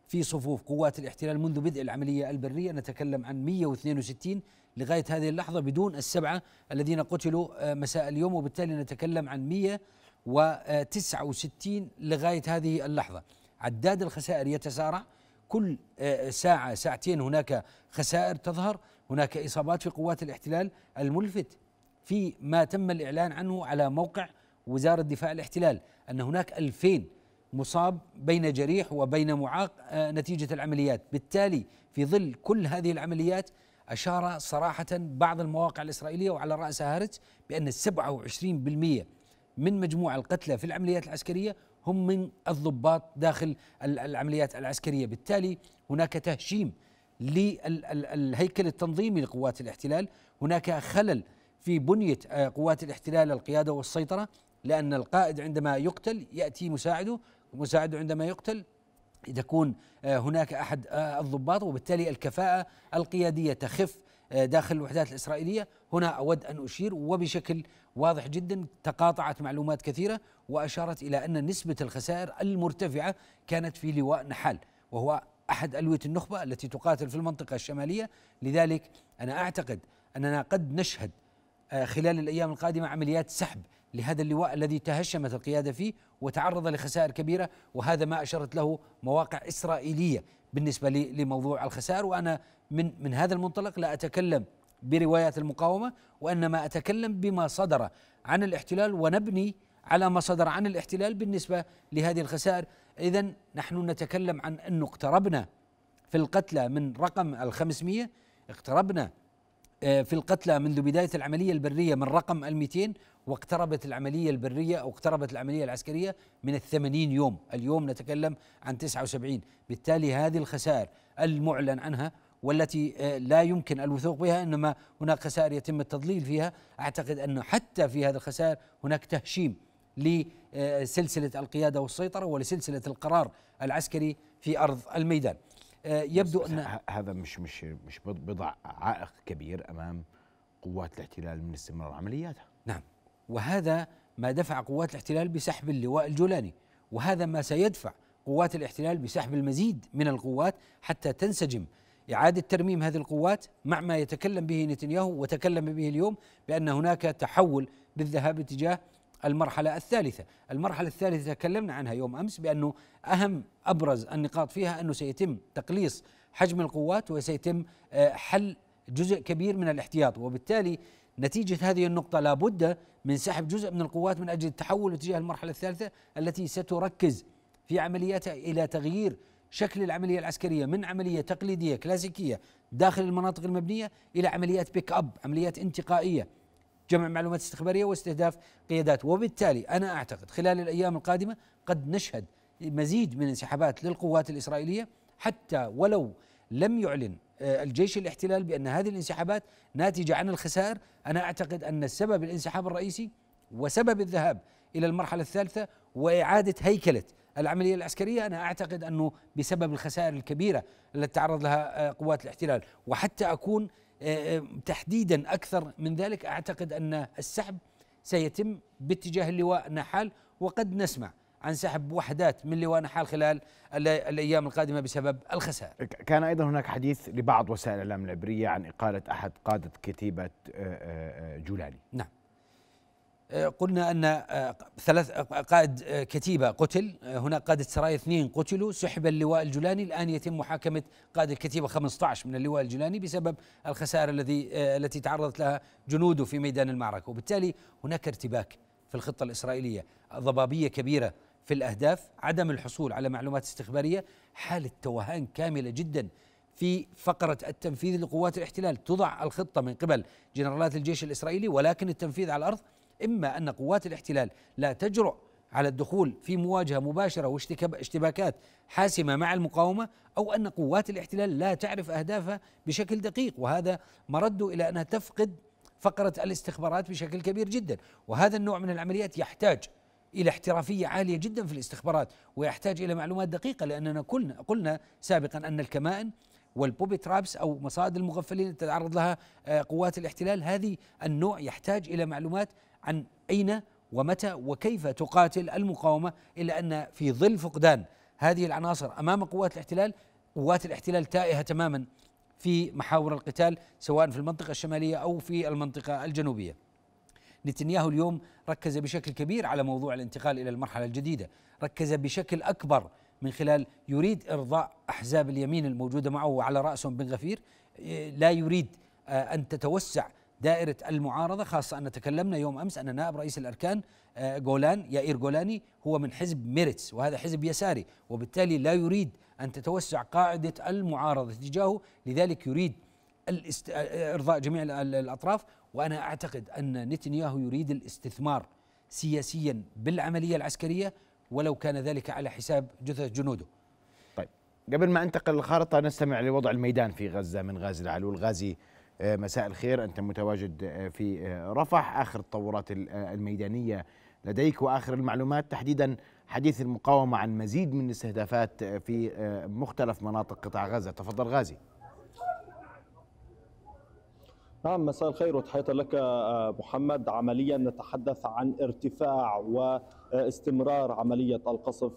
في صفوف قوات الاحتلال منذ بدء العملية البرية نتكلم عن 162 لغاية هذه اللحظة بدون السبعة الذين قتلوا مساء اليوم وبالتالي نتكلم عن 100 و69 لغاية هذه اللحظة عداد الخسائر يتسارع كل آه، ساعة ساعتين هناك خسائر تظهر هناك إصابات في قوات الاحتلال الملفت في ما تم الإعلان عنه على موقع وزارة دفاع الاحتلال أن هناك 2000 مصاب بين جريح وبين معاق آه، نتيجة العمليات بالتالي في ظل كل هذه العمليات أشار صراحة بعض المواقع الإسرائيلية وعلى رأسها هارتس بأن 27% من مجموع القتلى في العمليات العسكرية هم من الضباط داخل العمليات العسكرية بالتالي هناك تهشيم للهيكل التنظيمي لقوات الاحتلال هناك خلل في بنية آه، قوات الاحتلال القيادة والسيطرة لأن القائد عندما يقتل يأتي مساعده مساعده عندما يقتل تكون آه، هناك أحد آه، الضباط وبالتالي الكفاءة القيادية تخف داخل الوحدات الإسرائيلية هنا أود أن أشير وبشكل واضح جدا تقاطعت معلومات كثيرة وأشارت إلى أن نسبة الخسائر المرتفعة كانت في لواء نحال وهو أحد ألوية النخبة التي تقاتل في المنطقة الشمالية لذلك أنا أعتقد أننا قد نشهد آه، خلال الأيام القادمة عمليات سحب لهذا اللواء الذي تهشمت القيادة فيه وتعرض لخسائر كبيرة وهذا ما أشرت له مواقع إسرائيلية بالنسبة لموضوع الخسائر وأنا من, من هذا المنطلق لا أتكلم بروايات المقاومة وإنما أتكلم بما صدر عن الاحتلال ونبني على ما صدر عن الاحتلال بالنسبة لهذه الخسائر إذا نحن نتكلم عن أنه اقتربنا في القتلى من رقم الخمسمية اقتربنا آه، في القتلى منذ بداية العملية البرية من رقم الميتين واقتربت العملية البرية أو اقتربت العملية العسكرية من الثمانين يوم اليوم نتكلم عن تسعة وسبعين بالتالي هذه الخسائر المعلن عنها والتي آه، لا يمكن الوثوق بها انما هناك خسائر يتم التضليل فيها اعتقد انه حتى في هذه الخسائر هناك تهشيم لسلسله آه، القياده والسيطره ولسلسله القرار العسكري في ارض الميدان آه، يبدو ان هذا مش مش مش بضع عائق كبير امام قوات الاحتلال من استمرار عملياتها نعم وهذا ما دفع قوات الاحتلال بسحب اللواء الجولاني وهذا ما سيدفع قوات الاحتلال بسحب المزيد من القوات حتى تنسجم إعادة ترميم هذه القوات مع ما يتكلم به نتنياهو وتكلم به اليوم بأن هناك تحول بالذهاب تجاه المرحلة الثالثة المرحلة الثالثة تكلمنا عنها يوم أمس بأنه أهم أبرز النقاط فيها أنه سيتم تقليص حجم القوات وسيتم آه، حل جزء كبير من الاحتياط وبالتالي نتيجة هذه النقطة لابد من سحب جزء من القوات من أجل التحول اتجاه المرحلة الثالثة التي ستركز في عملياتها إلى تغيير شكل العملية العسكرية من عملية تقليدية كلاسيكية داخل المناطق المبنية إلى عمليات بيك أب عمليات انتقائية جمع معلومات استخبارية واستهداف قيادات وبالتالي أنا أعتقد خلال الأيام القادمة قد نشهد مزيد من انسحابات للقوات الإسرائيلية حتى ولو لم يعلن آه، الجيش الاحتلال بأن هذه الانسحابات ناتجة عن الخسائر أنا أعتقد أن السبب الانسحاب الرئيسي وسبب الذهاب إلى المرحلة الثالثة وإعادة هيكلة العملية العسكرية أنا أعتقد أنه بسبب الخسائر الكبيرة التي تعرض لها آه، قوات الاحتلال وحتى أكون آه، آه، تحديدا أكثر من ذلك أعتقد أن السحب سيتم باتجاه اللواء نحال وقد نسمع عن سحب وحدات من لواء نحال خلال الايام القادمه بسبب الخسائر. كان ايضا هناك حديث لبعض وسائل الاعلام العبريه عن اقاله احد قاده كتيبه جولاني. نعم. قلنا ان آه، ثلاث آه، قائد آه، كتيبه قتل هناك قاده سرايا اثنين قتلوا سحب اللواء الجولاني الان يتم محاكمه قائد الكتيبه 15 من اللواء الجولاني بسبب الخسائر الذي التي تعرضت لها جنوده في ميدان المعركه وبالتالي هناك ارتباك في الخطه الاسرائيليه ضبابيه كبيره في الاهداف عدم الحصول على معلومات استخباريه حاله توهان كامله جدا في فقرة التنفيذ لقوات الاحتلال تضع الخطة من قبل جنرالات الجيش الإسرائيلي ولكن التنفيذ على الأرض إما أن قوات الاحتلال لا تجرؤ على الدخول في مواجهة مباشرة واشتباكات حاسمة مع المقاومة أو أن قوات الاحتلال لا تعرف أهدافها بشكل دقيق وهذا مرده إلى أنها تفقد فقرة الاستخبارات بشكل كبير جدا وهذا النوع من العمليات يحتاج الى احترافيه عاليه جدا في الاستخبارات ويحتاج الى معلومات دقيقه لاننا قلنا قلنا سابقا ان الكمائن والبوبي ترابس او مصائد المغفلين تتعرض لها آه، قوات الاحتلال هذه النوع يحتاج الى معلومات عن أين ومتى وكيف تقاتل المقاومة إلا أن في ظل فقدان هذه العناصر أمام قوات الاحتلال قوات الاحتلال تائهة تماما في محاور القتال سواء في المنطقة الشمالية أو في المنطقة الجنوبية نتنياهو اليوم ركز بشكل كبير على موضوع الانتقال إلى المرحلة الجديدة ركز بشكل أكبر من خلال يريد إرضاء أحزاب اليمين الموجودة معه وعلى رأسهم بن غفير لا يريد آه، أن تتوسع دائرة المعارضة خاصة أن تكلمنا يوم أمس أن نائب رئيس الأركان آه، جولان يائير جولاني هو من حزب ميرتس وهذا حزب يساري وبالتالي لا يريد أن تتوسع قاعدة المعارضة تجاهه لذلك يريد الاست... آه، آه، إرضاء جميع الأطراف وأنا أعتقد أن نتنياهو يريد الاستثمار سياسيا بالعملية العسكرية ولو كان ذلك على حساب جثث جنوده طيب قبل ما انتقل الخارطة نستمع لوضع الميدان في غزة من غازي العلول غازي آه، مساء الخير أنت متواجد آه، في آه، رفح آخر التطورات الميدانية لديك وآخر المعلومات تحديدا حديث المقاومة عن مزيد من الاستهدافات في مختلف مناطق قطاع غزة تفضل غازي نعم مساء الخير وتحية لك محمد عمليا نتحدث عن ارتفاع واستمرار عملية القصف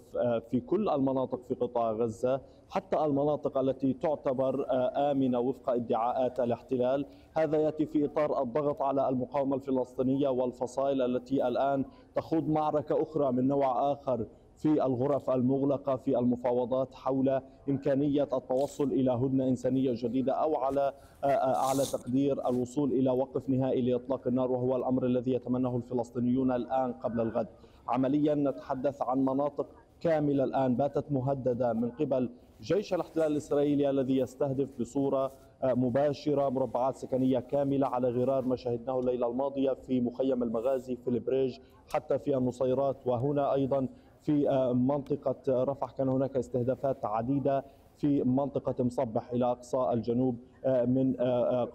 في كل المناطق في قطاع غزة حتى المناطق التي تعتبر آه، آمنة وفق ادعاءات الاحتلال هذا يأتي في إطار الضغط على المقاومة الفلسطينية والفصائل التي الآن تخوض معركة أخرى من نوع آخر في الغرف المغلقة في المفاوضات حول إمكانية التوصل إلى هدنة إنسانية جديدة أو على آه، آه، على تقدير الوصول إلى وقف نهائي لإطلاق النار وهو الأمر الذي يتمناه الفلسطينيون الآن قبل الغد عمليا نتحدث عن مناطق كاملة الآن باتت مهددة من قبل جيش الاحتلال الاسرائيلي الذي يستهدف بصوره آه، مباشره مربعات سكنيه كامله على غرار ما شاهدناه الليله الماضيه في مخيم المغازي في البريج حتى في النصيرات وهنا ايضا في آه، منطقه رفح كان هناك استهدافات عديده في منطقة مصبح إلى أقصى الجنوب آه، من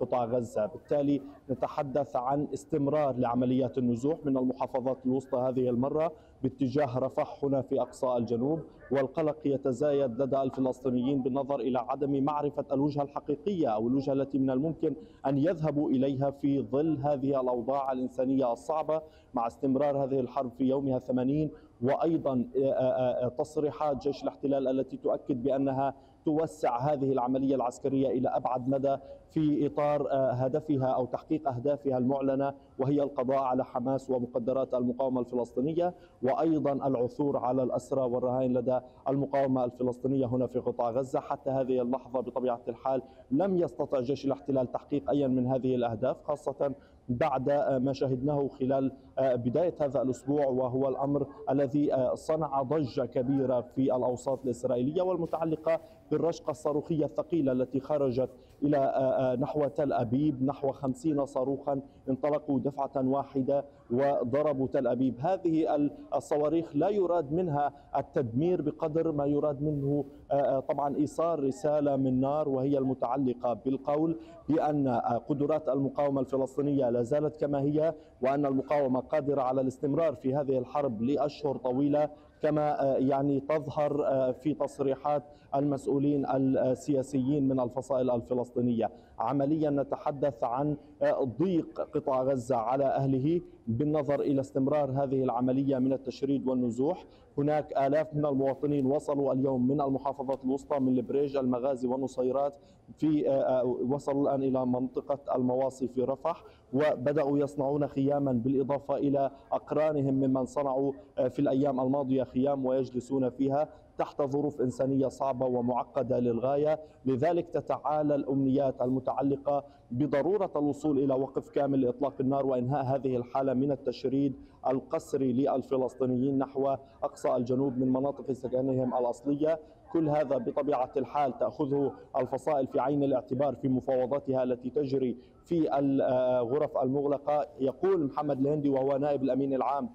قطاع غزة بالتالي نتحدث عن استمرار لعمليات النزوح من المحافظات الوسطى هذه المرة باتجاه رفح هنا في أقصى الجنوب والقلق يتزايد لدى الفلسطينيين بالنظر إلى عدم معرفة الوجهة الحقيقية أو الوجهة التي من الممكن أن يذهبوا إليها في ظل هذه الأوضاع الإنسانية الصعبة مع استمرار هذه الحرب في يومها الثمانين وايضا آه، آه، آه، تصريحات جيش الاحتلال التي تؤكد بانها توسع هذه العمليه العسكريه الى ابعد مدى في اطار هدفها او تحقيق اهدافها المعلنه وهي القضاء على حماس ومقدرات المقاومه الفلسطينيه وايضا العثور على الاسرى والرهائن لدى المقاومه الفلسطينيه هنا في قطاع غزه حتى هذه اللحظه بطبيعه الحال لم يستطع جيش الاحتلال تحقيق اي من هذه الاهداف خاصه بعد آه، ما شهدناه خلال آه، بداية هذا الأسبوع وهو الأمر الذي آه، صنع ضجة كبيرة في الأوساط الإسرائيلية والمتعلقة بالرشقة الصاروخية الثقيلة التي خرجت إلى آه، آه، نحو تل أبيب نحو خمسين صاروخا انطلقوا دفعة واحدة وضربوا تل أبيب هذه الصواريخ لا يراد منها التدمير بقدر ما يراد منه آه، طبعا إيصال رسالة من نار وهي المتعلقة بالقول بأن قدرات المقاومة الفلسطينية لا زالت كما هي وأن المقاومة قادرة على الاستمرار في هذه الحرب لأشهر طويلة كما آه، يعني تظهر آه، في تصريحات المسؤولين السياسيين من الفصائل الفلسطينيه عمليا نتحدث عن آه، ضيق قطاع غزة على أهله بالنظر إلى استمرار هذه العملية من التشريد والنزوح هناك آلاف من المواطنين وصلوا اليوم من المحافظات الوسطى من البريج المغازي والنصيرات في آه، آه، وصلوا الآن إلى منطقة المواصي في رفح وبدأوا يصنعون خياما بالإضافة إلى أقرانهم ممن صنعوا في الأيام الماضية خيام ويجلسون فيها تحت ظروف إنسانية صعبة ومعقدة للغاية لذلك تتعالى الأمنيات المتعلقة المتعلقة بضرورة الوصول إلى وقف كامل لإطلاق النار وإنهاء هذه الحالة من التشريد القسري للفلسطينيين نحو أقصى الجنوب من مناطق سكنهم الأصلية كل هذا بطبيعة الحال تأخذه الفصائل في عين الاعتبار في مفاوضاتها التي تجري في الغرف المغلقة يقول محمد الهندي وهو نائب الأمين العام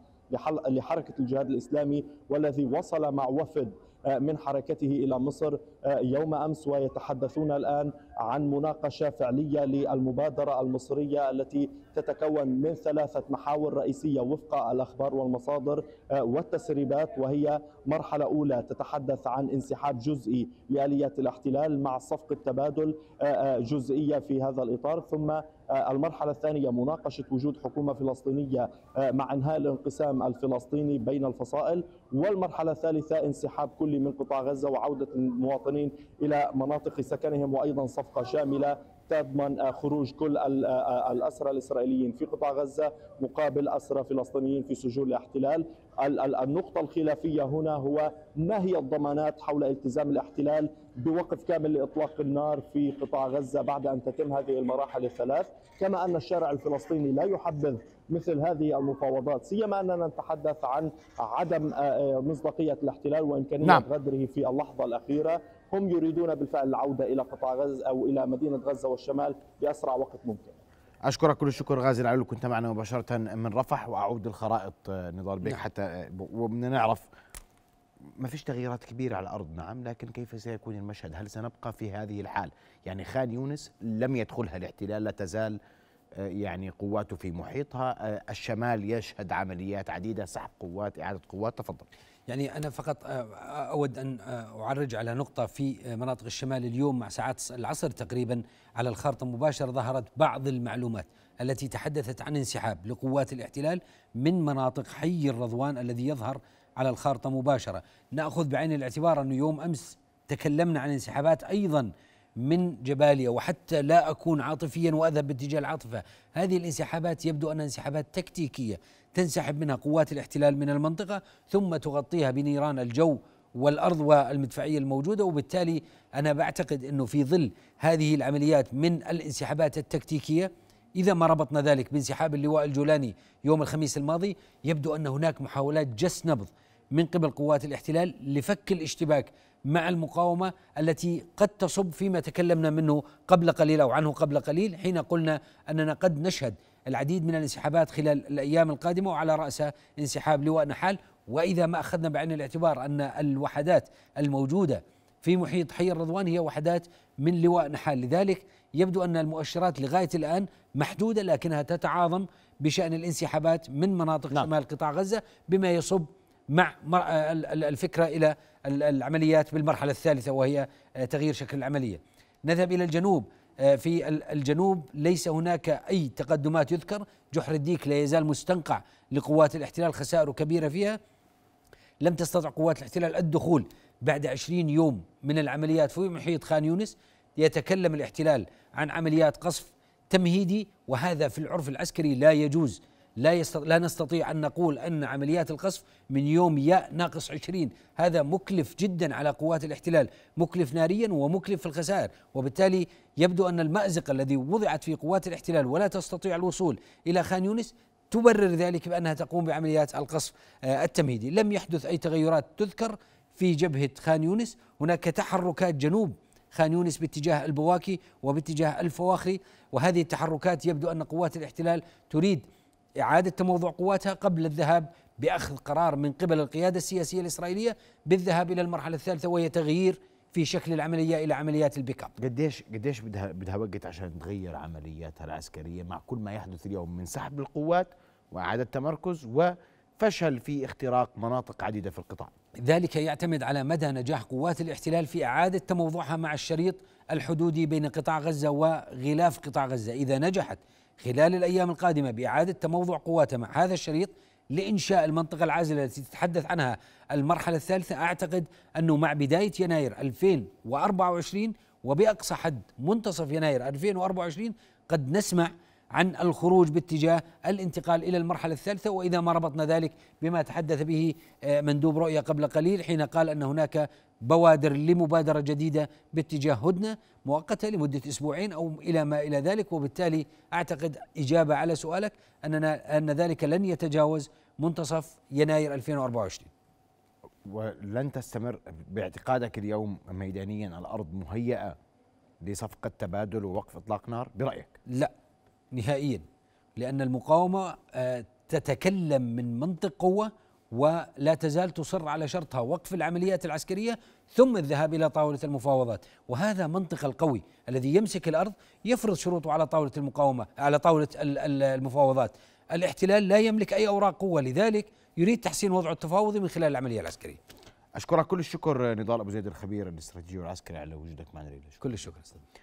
لحركة الجهاد الإسلامي والذي وصل مع وفد آه، من حركته إلى مصر آه، يوم أمس ويتحدثون الآن عن مناقشة فعلية للمبادرة المصرية التي تتكون من ثلاثة محاور رئيسية وفق الأخبار والمصادر آه، والتسريبات وهي مرحلة أولى تتحدث عن انسحاب جزئي لآليات الاحتلال مع صفقة تبادل جزئية في هذا الإطار ثم آه، المرحلة الثانية مناقشة وجود حكومة فلسطينية آه، مع انهاء الانقسام الفلسطيني بين الفصائل والمرحلة الثالثة انسحاب كلي من قطاع غزة وعودة المواطنين إلى مناطق سكنهم وأيضا صفقة شاملة تضمن خروج كل آه، الأسرى الإسرائيليين في قطاع غزة مقابل أسرى فلسطينيين في سجون الاحتلال النقطة الخلافية هنا هو ما هي الضمانات حول التزام الاحتلال بوقف كامل لإطلاق النار في قطاع غزة بعد أن تتم هذه المراحل الثلاث كما أن الشارع الفلسطيني لا يحبذ مثل هذه المفاوضات سيما أننا نتحدث عن عدم آه، آه، مصداقية الاحتلال وإمكانية نعم. غدره في اللحظة الأخيرة هم يريدون بالفعل العودة إلى قطاع غزة أو إلى مدينة غزة والشمال بأسرع وقت ممكن أشكرك كل الشكر غازي العلو كنت معنا مباشرة من رفح وأعود الخرائط آه، نضال بك نعم. حتى وبدنا نعرف ما فيش تغييرات كبيرة على الأرض نعم لكن كيف سيكون المشهد هل سنبقى في هذه الحال يعني خان يونس لم يدخلها الاحتلال لا تزال يعني قواته في محيطها آه، الشمال يشهد عمليات عديدة سحب قوات إعادة قوات تفضل يعني أنا فقط آه، أود أن آه، أعرج على نقطة في مناطق الشمال اليوم مع ساعات العصر تقريبا على الخارطة مباشرة ظهرت بعض المعلومات التي تحدثت عن انسحاب لقوات الاحتلال من مناطق حي الرضوان الذي يظهر على الخارطة مباشرة نأخذ بعين الاعتبار أنه يوم أمس تكلمنا عن انسحابات أيضا من جباليا وحتى لا أكون عاطفيا وأذهب باتجاه العاطفة هذه الانسحابات يبدو أنها انسحابات تكتيكية تنسحب منها قوات الاحتلال من المنطقة ثم تغطيها بنيران الجو والارض والمدفعيه الموجوده وبالتالي انا بعتقد انه في ظل هذه العمليات من الانسحابات التكتيكيه اذا ما ربطنا ذلك بانسحاب اللواء الجولاني يوم الخميس الماضي يبدو ان هناك محاولات جس نبض من قبل قوات الاحتلال لفك الاشتباك مع المقاومة التي قد تصب فيما تكلمنا منه قبل قليل أو عنه قبل قليل حين قلنا أننا قد نشهد العديد من الانسحابات خلال الأيام القادمة وعلى رأسها انسحاب لواء نحال وإذا ما أخذنا بعين الاعتبار أن الوحدات الموجودة في محيط حي الرضوان هي وحدات من لواء نحال لذلك يبدو أن المؤشرات لغاية الآن محدودة لكنها تتعاظم بشأن الانسحابات من مناطق نعم. شمال قطاع غزة بما يصب مع آه، الفكره الى العمليات بالمرحله الثالثه وهي آه، تغيير شكل العمليه. نذهب الى الجنوب آه، في الجنوب ليس هناك اي تقدمات يذكر، جحر الديك لا يزال مستنقع لقوات الاحتلال خسائره كبيره فيها. لم تستطع قوات الاحتلال الدخول بعد 20 يوم من العمليات في محيط خان يونس يتكلم الاحتلال عن عمليات قصف تمهيدي وهذا في العرف العسكري لا يجوز لا لا نستطيع ان نقول ان عمليات القصف من يوم ياء ناقص 20 هذا مكلف جدا على قوات الاحتلال مكلف ناريا ومكلف في الخسائر وبالتالي يبدو ان المازق الذي وضعت في قوات الاحتلال ولا تستطيع الوصول الى خان يونس تبرر ذلك بانها تقوم بعمليات القصف آه، التمهيدي لم يحدث اي تغيرات تذكر في جبهه خان يونس هناك تحركات جنوب خان يونس باتجاه البواكي وباتجاه الفواخري وهذه التحركات يبدو ان قوات الاحتلال تريد إعادة تموضع قواتها قبل الذهاب بأخذ قرار من قبل القيادة السياسية الإسرائيلية بالذهاب إلى المرحلة الثالثة وهي تغيير في شكل العملية إلى عمليات البيك اب قديش قديش بدها بدها وقت عشان تغير عملياتها العسكرية مع كل ما يحدث اليوم من سحب القوات وإعادة تمركز وفشل في اختراق مناطق عديدة في القطاع ذلك يعتمد على مدى نجاح قوات الاحتلال في إعادة تموضعها مع الشريط الحدودي بين قطاع غزة وغلاف قطاع غزة إذا نجحت خلال الأيام القادمة بإعادة تموضع قواتها مع هذا الشريط لإنشاء المنطقة العازلة التي تتحدث عنها المرحلة الثالثة أعتقد أنه مع بداية يناير 2024 وبأقصى حد منتصف يناير 2024 قد نسمع عن الخروج باتجاه الانتقال الى المرحله الثالثه واذا ما ربطنا ذلك بما تحدث به آه، مندوب رؤيا قبل قليل حين قال ان هناك بوادر لمبادرة جديدة باتجاه هدنة مؤقتة لمدة أسبوعين أو إلى ما إلى ذلك وبالتالي أعتقد إجابة على سؤالك أننا أن ذلك لن يتجاوز منتصف يناير 2024 ولن تستمر باعتقادك اليوم ميدانيا الأرض مهيئة لصفقة تبادل ووقف إطلاق نار برأيك؟ لا نهائيا لأن المقاومة آه، تتكلم من منطق قوة ولا تزال تصر على شرطها وقف العمليات العسكريه ثم الذهاب الى طاوله المفاوضات، وهذا منطق القوي الذي يمسك الارض يفرض شروطه على طاوله المقاومه على طاوله المفاوضات، الاحتلال لا يملك اي اوراق قوه لذلك يريد تحسين وضعه التفاوضي من خلال العمليه العسكريه. اشكرك كل الشكر نضال ابو زيد الخبير الاستراتيجي والعسكري على وجودك معنا كل الشكر استاذ